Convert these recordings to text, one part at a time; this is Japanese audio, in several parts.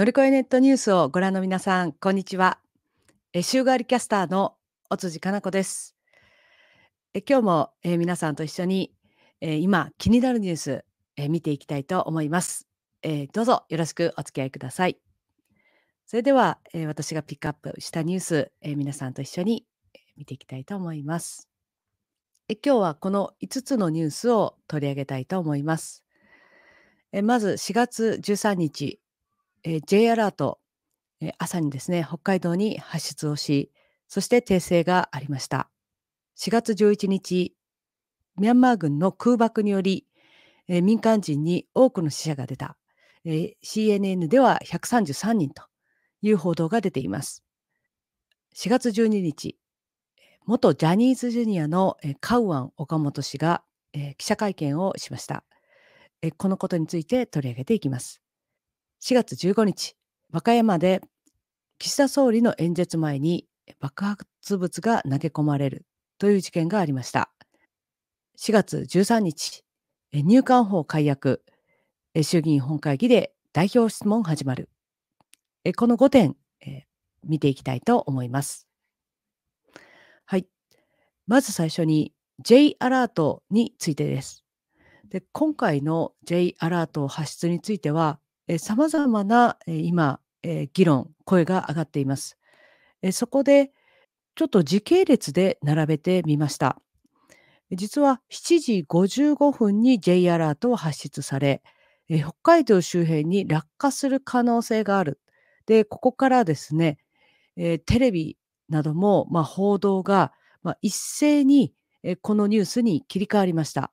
乗り越えネットニュースをご覧の皆さん、こんにちは。え週替わりキャスターの尾辻かな子です。え今日も、え皆さんと一緒に、え今気になるニュース、え見ていきたいと思います、えどうぞよろしくお付き合いください。それでは、え私がピックアップしたニュース、え皆さんと一緒に見ていきたいと思います。え今日はこの5つのニュースを取り上げたいと思います。えまず4月13日、えー、J アラート、えー、朝にですね、北海道に発出をし、そして訂正がありました。4月11日、ミャンマー軍の空爆により、えー、民間人に多くの死者が出た、えー、CNN では133人という報道が出ています。4月12日、元ジャニーズジュニアのカウアン・岡本氏がえ記者会見をしました。えこのことについて取り上げていきます。4月15日、和歌山で岸田総理の演説前に爆発物が投げ込まれるという事件がありました。4月13日、入管法改悪、衆議院本会議で代表質問始まる。この5点、見ていきたいと思います。はい。まず最初に J アラートについてです。で今回の J アラート発出については、さまざまな今、議論、声が上がっています。そこで、ちょっと時系列で並べてみました。実は7時55分に J アラートを発出され、北海道周辺に落下する可能性がある。で、ここからですね、えテレビなども、まあ、報道が、まあ、一斉に、えこのニュースに切り替わりました。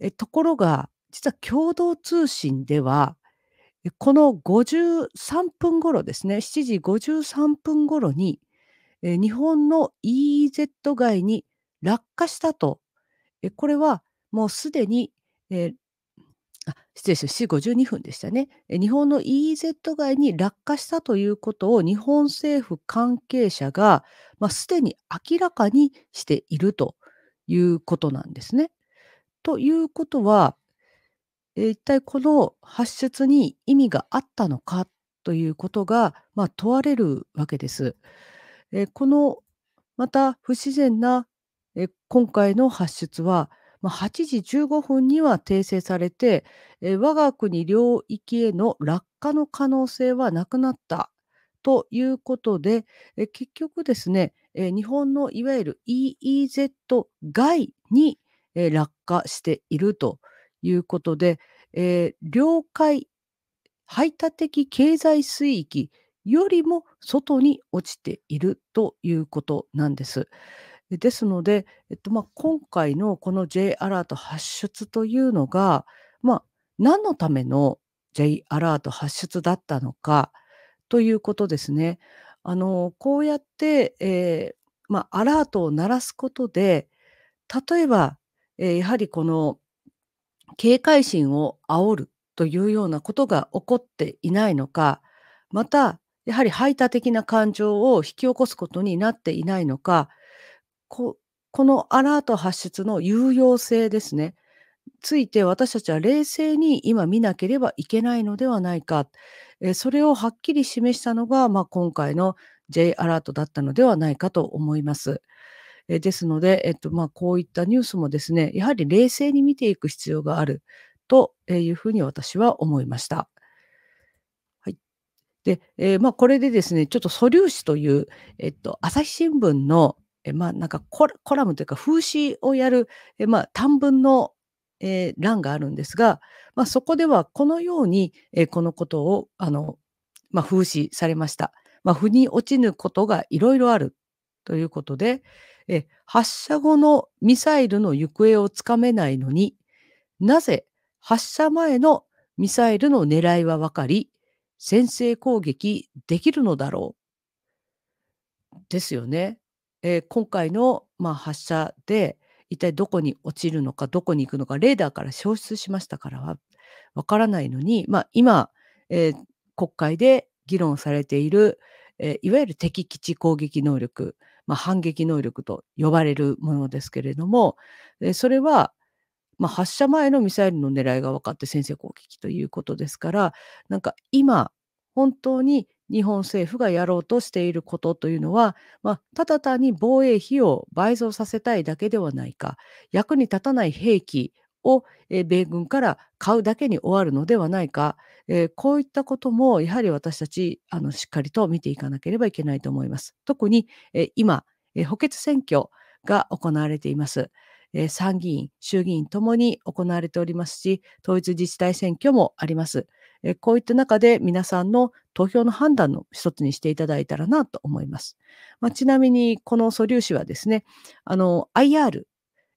えところが、実は共同通信では、この53分頃ですね、7時53分頃に、日本の EEZ 外に落下したと、これはもうすでに、えー、失礼しまし7時52分でしたね、日本の EEZ 外に落下したということを日本政府関係者が、まあ、すでに明らかにしているということなんですね。ということは、え一体この発出に意味があったのかということが、まあ、問われるわけです。えこのまた不自然なえ今回の発出は、まあ、8時15分には訂正されてえ我が国領域への落下の可能性はなくなったということでえ結局ですねえ日本のいわゆる EEZ 外にえ落下していると。いうことで、えー、領海排他的経済水域よりも外に落ちているということなんです。ですので、えっとまあ、今回のこの J アラート発出というのが、まあ、何のための J アラート発出だったのかということですね。あのこうやって、えー、まあ、アラートを鳴らすことで例えば、えー、やはりこの警戒心を煽るというようなことが起こっていないのか、また、やはり排他的な感情を引き起こすことになっていないのか、ここのアラート発出の有用性ですね、ついて私たちは冷静に今見なければいけないのではないか、えそれをはっきり示したのが、まあ、今回の J アラートだったのではないかと思います。えですので、えっと、まあ、こういったニュースもですね、やはり冷静に見ていく必要があるというふうに私は思いました。で、えー、まあ、これでですね、ちょっと素粒子という、えっと、朝日新聞の、えまあ、なんかコラムというか、風刺をやる、えまあ、短文のえー、欄があるんですが、まあ、そこではこのように、えー、このことをあの、まあ、風刺されました。まあ、腑に落ちぬことがいろいろあるということで、え発射後のミサイルの行方をつかめないのになぜ発射前のミサイルの狙いは分かり先制攻撃できるのだろうですよね。えー、今回の、まあ、発射で一体どこに落ちるのかどこに行くのかレーダーから消失しましたからは分からないのに、まあ、今、えー、国会で議論されている、えー、いわゆる敵基地攻撃能力まあ、反撃能力と呼ばれるものですけれども、それは、まあ、発射前のミサイルの狙いが分かって先制攻撃ということですから、なんか今、本当に日本政府がやろうとしていることというのは、まあ、ただ単に防衛費を倍増させたいだけではないか、役に立たない兵器を、え米軍から買うだけに終わるのではないか、えこういったこともやはり私たちあのしっかりと見ていかなければいけないと思います。特に、え今、え補欠選挙が行われています。え参議院、衆議院ともに行われておりますし、統一自治体選挙もあります。えこういった中で皆さんの投票の判断の一つにしていただいたらなと思います。まあ、ちなみに、この素粒子はですね、あの、IR、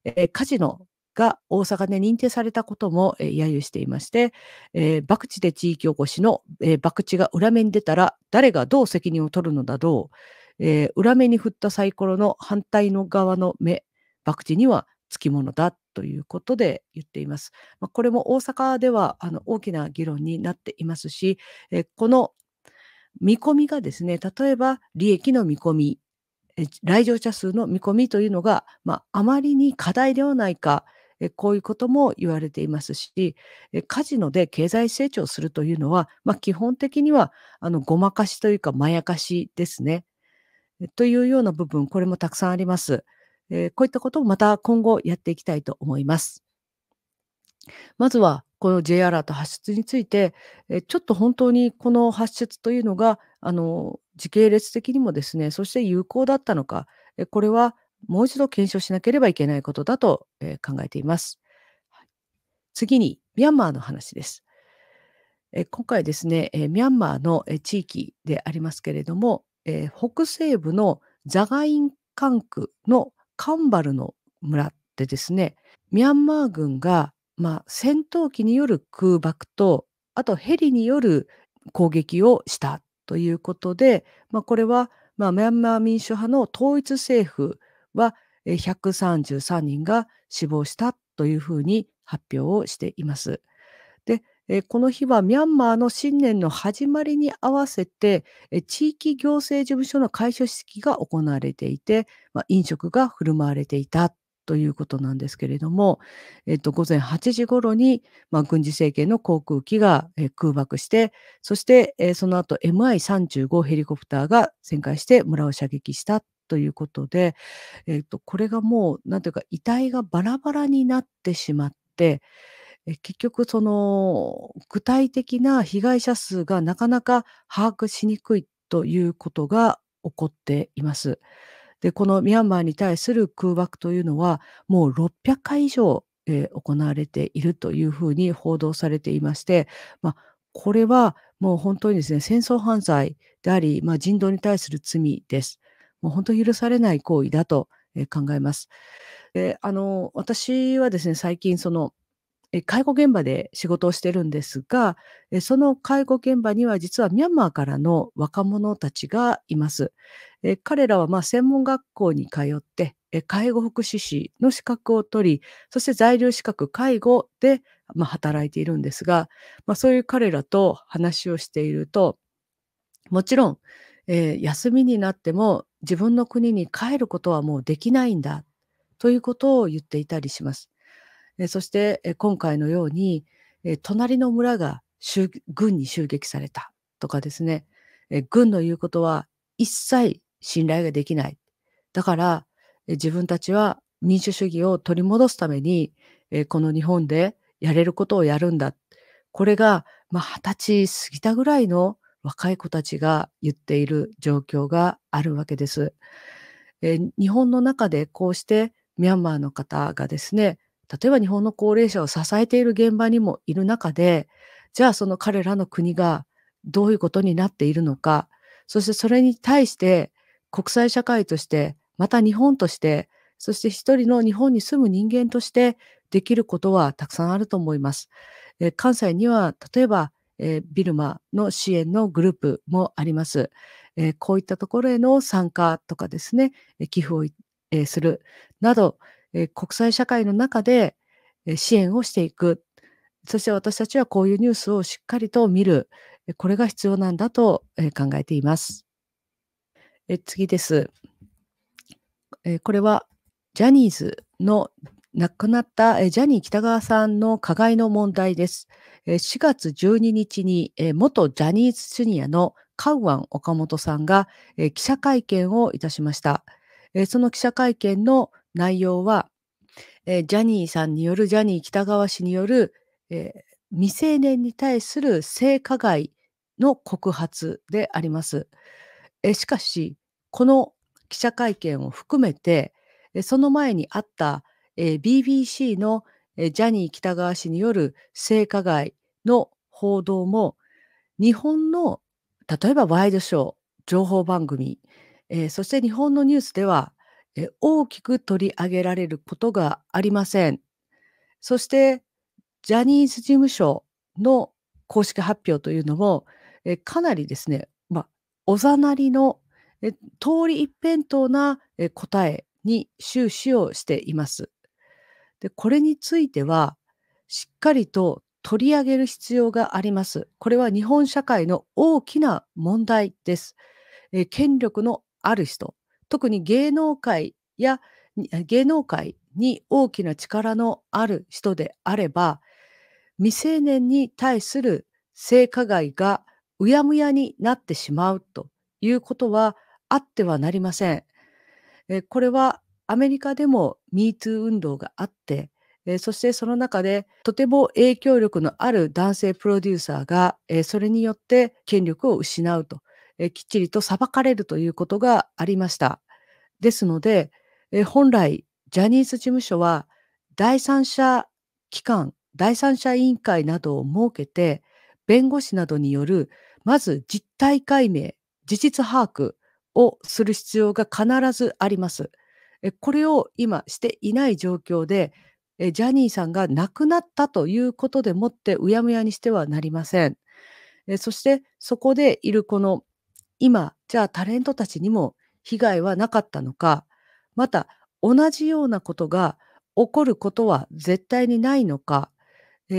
えカジノが大阪で認定されたことも、えー、揶揄していまして、えー、博打で地域おこしの、えー、博打が裏目に出たら誰がどう責任を取るのだろう、えー、裏目に振ったサイコロの反対の側の目博打にはつきものだということで言っています。まあ、これも大阪ではあの大きな議論になっていますし、えー、この見込みがですね例えば利益の見込み来場者数の見込みというのが、まあ、あまりに課題ではないか、こういうことも言われていますし、カジノで経済成長するというのは、まあ、基本的にはあのごまかしというかまやかしですね。というような部分、これもたくさんあります。えこういったことをまた今後やっていきたいと思います。まずは、この J アラート発出について、えちょっと本当にこの発出というのが、あの、時系列的にもですね、そして有効だったのか、えこれはもう一度検証しなければいけないことだと、え考えています。次に、ミャンマーの話です。え今回ですね、えミャンマーの、え地域でありますけれども、え北西部のザガイン管区のカンバルの村でですね、ミャンマー軍が、まあ、戦闘機による空爆と、あとヘリによる攻撃をしたということで、まあ、これは、まあ、ミャンマー民主派の統一政府は133人が死亡したというふうに発表をしています。で、この日はミャンマーの新年の始まりに合わせて地域行政事務所の開所式が行われていて、まあ、飲食が振る舞われていたということなんですけれども、えっと、午前8時ごろに、まあ、軍事政権の航空機が、空爆して、そして、その後 MI35 ヘリコプターが旋回して村を射撃したということで、えーと、これがもう何ていうか遺体がバラバラになってしまって、え結局その具体的な被害者数がなかなか把握しにくいということが起こっています。でこのミャンマーに対する空爆というのはもう600回以上、えー、行われているというふうに報道されていまして、まあ、これはもう本当にですね戦争犯罪であり、まあ、人道に対する罪です。もう本当許されない行為だと考えます。あの私はですね最近その介護現場で仕事をしてるんですが、その介護現場には実はミャンマーからの若者たちがいます。彼らはま専門学校に通って、介護福祉士の資格を取り、そして在留資格介護でま働いているんですが、まあ、そういう彼らと話をしていると、もちろん、えー、休みになっても自分の国に帰ることはもうできないんだということを言っていたりします。そして今回のように隣の村が軍に襲撃されたとかですね軍の言うことは一切信頼ができないだから自分たちは民主主義を取り戻すためにこの日本でやれることをやるんだこれが二十、歳過ぎたぐらいの若い子たちが言っている状況があるわけです。えー、日本の中でこうしてミャンマーの方がですね、例えば日本の高齢者を支えている現場にもいる中で、じゃあその彼らの国がどういうことになっているのか、そしてそれに対して国際社会として、また日本として、そして一人の日本に住む人間としてできることはたくさんあると思います。え関西には例えばえー、ビルマの支援のグループもあります。えー、こういったところへの参加とかですね、寄付を、えするなど、え国際社会の中で支援をしていく。そして私たちはこういうニュースをしっかりと見る。これが必要なんだと考えています。え次です。えこれはジャニーズの亡くなったジャニー喜多川さんの加害の問題です。4月12日に元ジャニーズ Jr. のカウアン・岡本さんが記者会見をいたしました。その記者会見の内容は、ジャニーさんによる、ジャニー喜多川氏による未成年に対する性加害の告発であります。しかし、この記者会見を含めて、その前にあったえー、BBC の、えー、ジャニー喜多川氏による性加害の報道も日本の例えばワイドショー情報番組、えー、そして日本のニュースでは、えー、大きく取り上げられることがありません。そしてジャニーズ事務所の公式発表というのも、えー、かなりですね、まあ、おざなりの、えー、通り一辺倒な、えー、答えに終始をしています。で、これについては、しっかりと取り上げる必要があります。これは日本社会の大きな問題です。え権力のある人、特に芸能界や芸能界に大きな力のある人であれば、未成年に対する性加害がうやむやになってしまうということはあってはなりません。えこれはアメリカでも MeToo 運動があって、えー、そしてその中でとても影響力のある男性プロデューサーが、えー、それによって権力を失うと、えー、きっちりと裁かれるということがありました。ですので、え本来ジャニーズ事務所は第三者機関、第三者委員会などを設けて、弁護士などによるまず実態解明、事実把握をする必要が必ずあります。これを今していない状況で、ジャニーさんが亡くなったということでもってうやむやにしてはなりません。そしてそこでいるこの今、じゃあタレントたちにも被害はなかったのか、また同じようなことが起こることは絶対にないのか、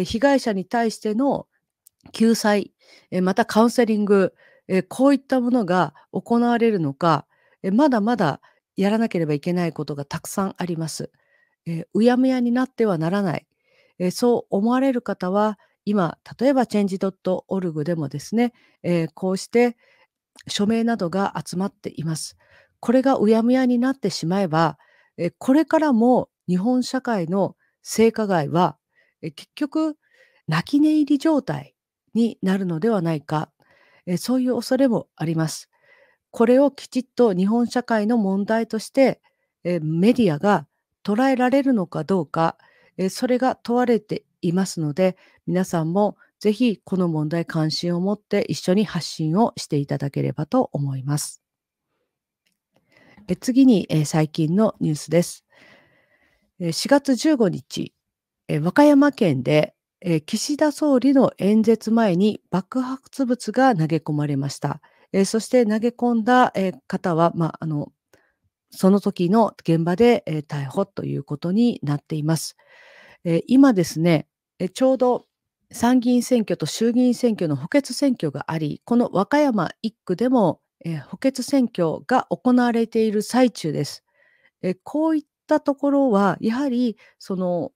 被害者に対しての救済、またカウンセリング、こういったものが行われるのか、まだまだやらなければいけないことがたくさんあります。えー、うやむやになってはならない、えー、そう思われる方は今例えばチェンジ .org でもですね、えー、こうして署名などが集まっています。これがうやむやになってしまえば、えこれからも日本社会の性加害は、え結局泣き寝入り状態になるのではないか、えそういう恐れもあります。これをきちっと日本社会の問題として、えメディアが捉えられるのかどうか、えそれが問われていますので、皆さんもぜひこの問題関心を持って一緒に発信をしていただければと思います。え次に、え最近のニュースです。え4月15日、え和歌山県でえ岸田総理の演説前に爆発物が投げ込まれました。えそして投げ込んだ、え方は、まあ、あのその時の現場で、え逮捕ということになっています。え今ですね、えちょうど参議院選挙と衆議院選挙の補欠選挙があり、この和歌山1区でも、え補欠選挙が行われている最中です。えこういったところは、やはりその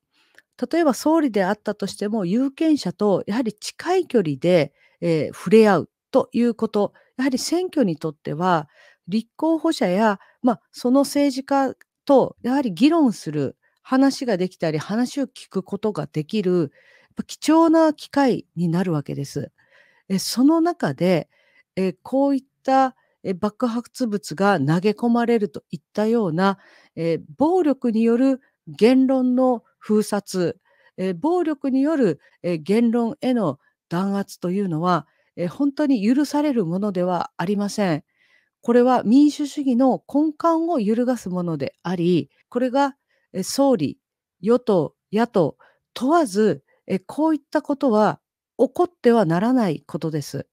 例えば総理であったとしても有権者とやはり近い距離で、えー、触れ合うということやはり選挙にとっては、立候補者や、まあ、その政治家と、やはり議論する、話ができたり、話を聞くことができる、貴重な機会になるわけです。その中で、こういった爆発物が投げ込まれるといったような、暴力による言論の封殺、暴力による言論への弾圧というのは本当に許されるものではありません。これは民主主義の根幹を揺るがすものであり、これが総理、与党、野党問わず、こういったことは起こってはならないことです。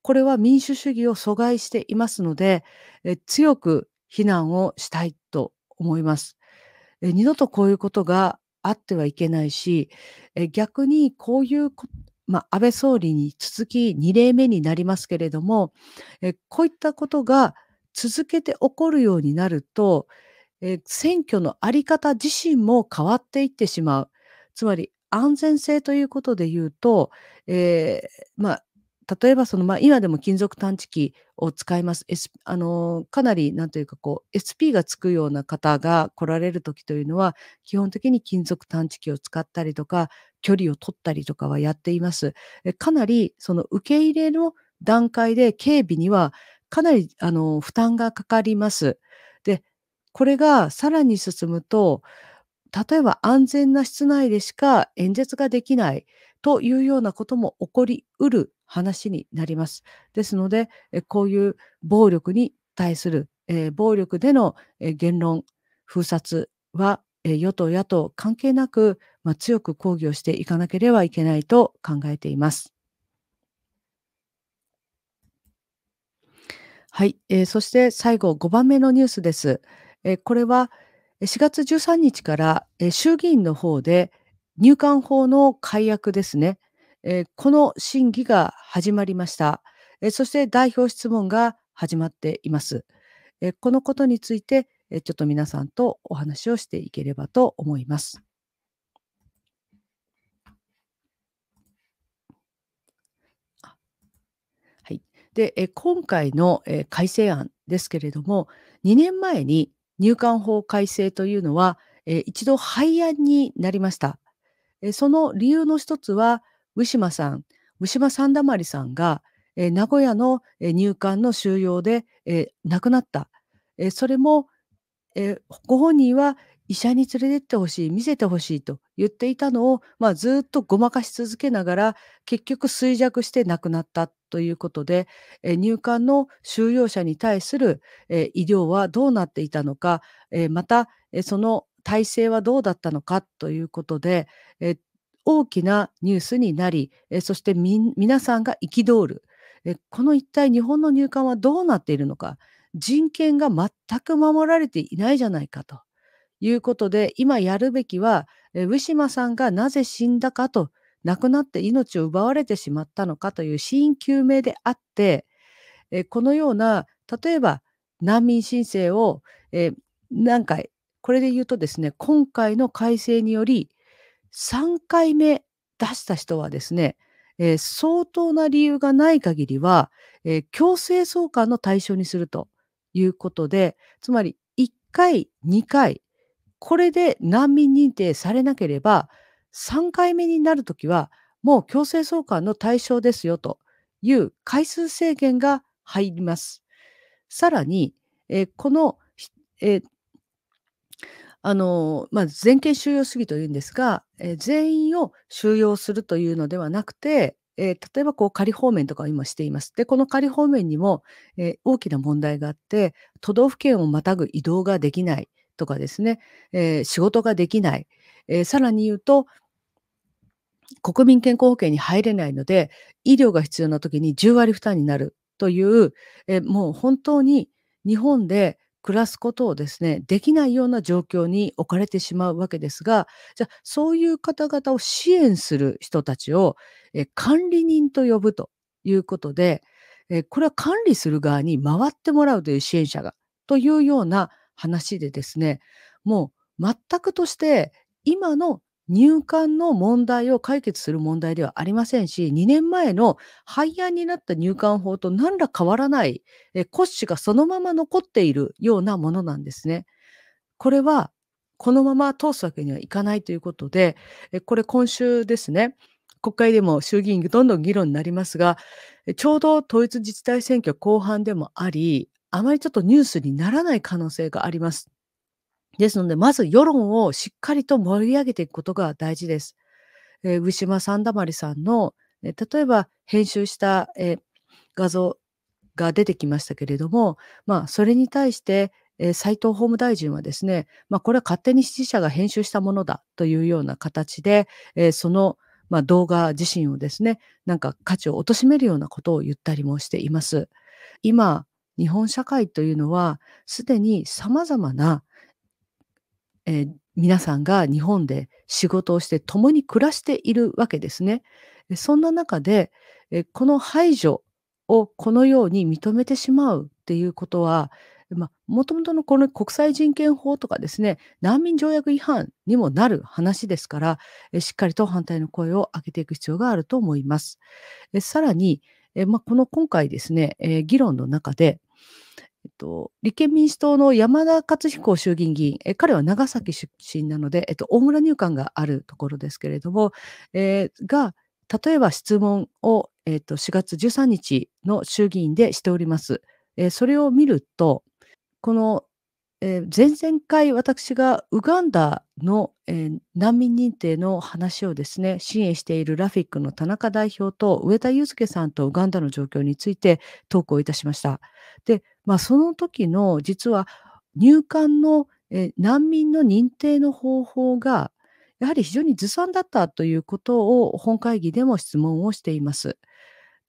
これは民主主義を阻害していますので、強く非難をしたいと思います。二度とこういうことがあってはいけないし、逆にこういうまあ、安倍総理に続き2例目になりますけれども、えこういったことが続けて起こるようになると、え選挙の在り方自身も変わっていってしまう。つまり安全性ということで言うと、えー、まあ、例えばその、まあ、今でも金属探知機を使います、S、あのかなり何というかこう SP がつくような方が来られる時というのは基本的に金属探知機を使ったりとか距離を取ったりとかはやっています。かなりその受け入れの段階で警備にはかなりあの負担がかかります。で、これがさらに進むと、例えば安全な室内でしか演説ができないというようなことも起こりうる話になります。ですので、こういう暴力に対する、え暴力での言論封殺は、え与党野党関係なくまあ、強く抗議をしていかなければいけないと考えています。はい、えー、そして最後5番目のニュースです。えー、これは4月13日から、えー、衆議院の方で入管法の改悪ですね、えー、この審議が始まりました、えそして代表質問が始まっています。えこのことについて、えちょっと皆さんとお話をしていければと思います。で、今回の改正案ですけれども、2年前に入管法改正というのは、一度廃案になりました。その理由の一つは、ウシマさん、ウシマ・サンダマリさんが、名古屋の入管の収容で亡くなった。それも、ご本人は医者に連れてってほしい見せてほしいと言っていたのを、まあ、ずっとごまかし続けながら結局衰弱して亡くなったということで、え入管の収容者に対する、え医療はどうなっていたのか、えまた、えその体制はどうだったのかということで、え大きなニュースになり、えそして皆さんが憤る、えこの一体日本の入管はどうなっているのか人権が全く守られていないじゃないかということで今やるべきは、えウィシュマさんがなぜ死んだかと亡くなって命を奪われてしまったのかという死因究明であって、えこのような例えば難民申請を、え何回これで言うとですね今回の改正により3回目出した人はですね、え相当な理由がない限りは、え強制送還の対象にするということでつまり1回2回これで難民認定されなければ3回目になるときは、もう強制送還の対象ですよという回数制限が入ります。さらに、えー、この、えー、あのまあ、全権収容主義というんですが、えー、全員を収容するというのではなくて、え例えばこう仮放免とかを今しています。で、この仮放免にも、え大きな問題があって、都道府県をまたぐ移動ができないとかですね、え仕事ができない、えさらに言うと、国民健康保険に入れないので、医療が必要な時に10割負担になるという、えもう本当に日本で暮らすことをですね、できないような状況に置かれてしまうわけですが、じゃあそういう方々を支援する人たちをえ管理人と呼ぶということで、えこれは管理する側に回ってもらうという支援者がというような話でですね、もう全くとして今の入管の問題を解決する問題ではありませんし、2年前の廃案になった入管法と何ら変わらない骨子がそのまま残っているようなものなんですね。これはこのまま通すわけにはいかないということで、これ今週ですね、国会でも衆議院どんどん議論になりますが、ちょうど統一自治体選挙後半でもあり、あまりちょっとニュースにならない可能性があります。ですので、まず世論をしっかりと盛り上げていくことが大事です。えー、ュ島サンダマリさんの、えー、例えば編集した、えー、画像が出てきましたけれども、まあ、それに対して、えー、斉藤法務大臣はですね、まあ、これは勝手に支持者が編集したものだというような形で、えー、その、まあ、動画自身をですね、なんか価値を貶めるようなことを言ったりもしています。今、日本社会というのは、すでに様々なえー、皆さんが日本で仕事をして共に暮らしているわけですね。そんな中で、えこの排除をこのように認めてしまうっていうことは、もともとのこの国際人権法とかですね、難民条約違反にもなる話ですから、しっかりと反対の声を上げていく必要があると思います。さらに、まあ、この今回ですね、議論の中で、と、立憲民主党の山田勝彦衆議院議員、え彼は長崎出身なので、えっと、大村入管があるところですけれども、えー、が、例えば質問を、えと、4月13日の衆議院でしております。えー、それを見ると、この、えー、前々回私がウガンダの、えー、難民認定の話をですね支援しているラフィックの田中代表と上田祐介さんとウガンダの状況について投稿いたしました。でまあ、その時の実は入管の難民の認定の方法がやはり非常にずさんだったということを本会議でも質問をしています。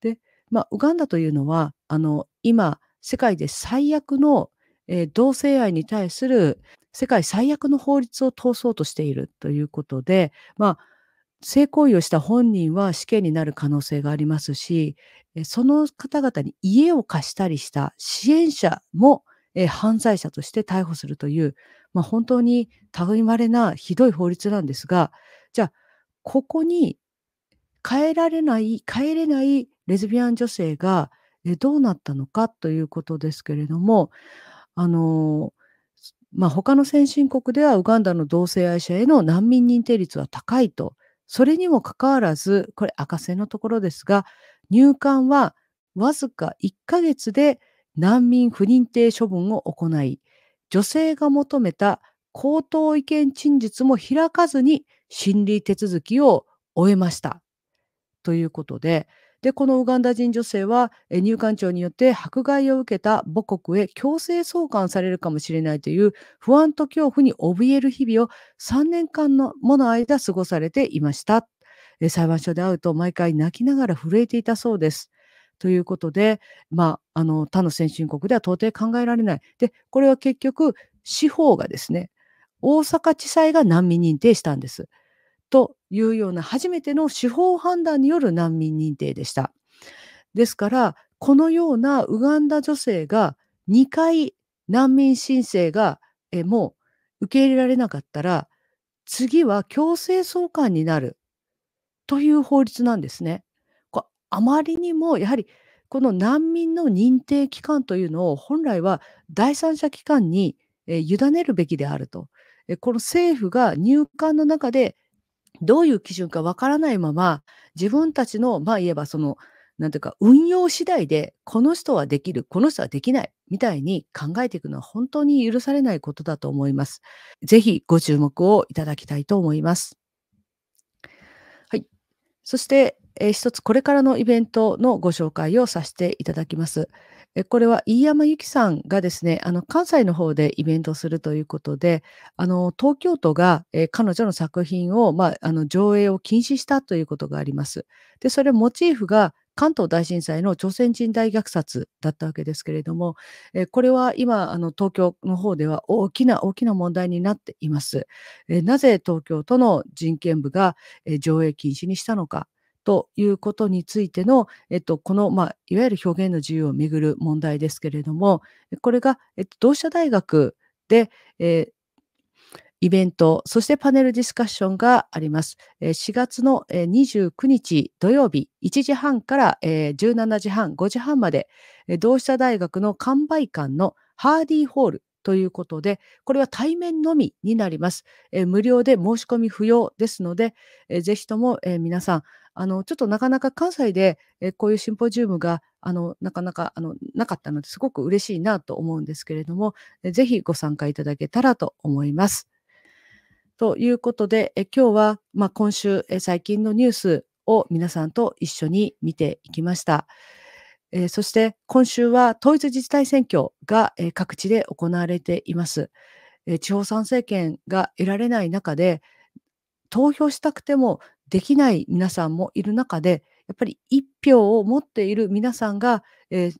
で、まあ、ウガンダというのはあの今世界で最悪の、え同性愛に対する世界最悪の法律を通そうとしているということで、まあ、性行為をした本人は死刑になる可能性がありますし、その方々に家を貸したりした支援者も犯罪者として逮捕するという、まあ、本当に類まれなひどい法律なんですが、じゃあ、ここに変えられない、変えれないレズビアン女性がどうなったのかということですけれども、あの、まあ、他の先進国ではウガンダの同性愛者への難民認定率は高いとそれにもかかわらず、これ赤線のところですが、入管はわずか1ヶ月で難民不認定処分を行い、女性が求めた口頭意見陳述も開かずに審理手続きを終えました。ということで、で、このウガンダ人女性は、入管庁によって迫害を受けた母国へ強制送還されるかもしれないという不安と恐怖に怯える日々を3年間のもの間過ごされていました。裁判所で会うと毎回泣きながら震えていたそうです。ということで、まあ、あの他の先進国では到底考えられない。で、これは結局、司法がですね、大阪地裁が難民認定したんです。というような初めての司法判断による難民認定でした。ですから、このようなウガンダ女性が2回難民申請がえもう受け入れられなかったら、次は強制送還になるという法律なんですね。こあまりにもやはりこの難民の認定機関というのを本来は第三者機関にえ委ねるべきであると。えこの政府が入管の中でどういう基準かわからないまま、自分たちの、まあ言えばその、なんていうか、運用次第で、この人はできる、この人はできない、みたいに考えていくのは本当に許されないことだと思います。ぜひご注目をいただきたいと思います。はい。そして、えー、一つこれからのイベントのご紹介をさせていただきます。これは飯山由紀さんがですね、あの関西の方でイベントするということで、あの東京都が、え彼女の作品を、まあ、あの上映を禁止したということがあります。で、それモチーフが関東大震災の朝鮮人大虐殺だったわけですけれども、えこれは今あの東京の方では大きな大きな問題になっています。えなぜ東京都の人権部が、え上映禁止にしたのか、ということについての、えっと、この、まあ、いわゆる表現の自由をめぐる問題ですけれども、これが、えっと、同志社大学で、えー、イベント、そしてパネルディスカッションがあります。4月の29日土曜日、1時半から17時半、5時半まで、同志社大学の完売館のハーディーホールということで、これは対面のみになります。無料で申し込み不要ですので、ぜひとも皆さん、あのちょっとなかなか関西で、えこういうシンポジウムがあのなかなかあのなかったのですごく嬉しいなと思うんですけれども、えー、ぜひご参加いただけたらと思います。ということで、え今日は、まあ、今週、え最近のニュースを皆さんと一緒に見ていきました。えー、そして今週は統一自治体選挙が、えー、各地で行われています。え地方参政権が得られない中で、投票したくてもできない皆さんもいる中で、やっぱり一票を持っている皆さんが、えー、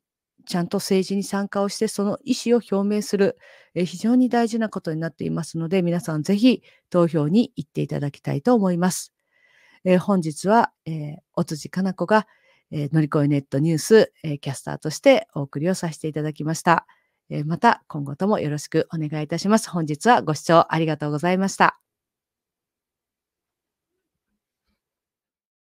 ちゃんと政治に参加をして、その意思を表明する、えー、非常に大事なことになっていますので、皆さんぜひ投票に行っていただきたいと思います。えー、本日は、えー、お辻かな子が、えー、乗り越えネットニュース、えー、キャスターとしてお送りをさせていただきました。えー、また今後ともよろしくお願いいたします。本日はご視聴ありがとうございました。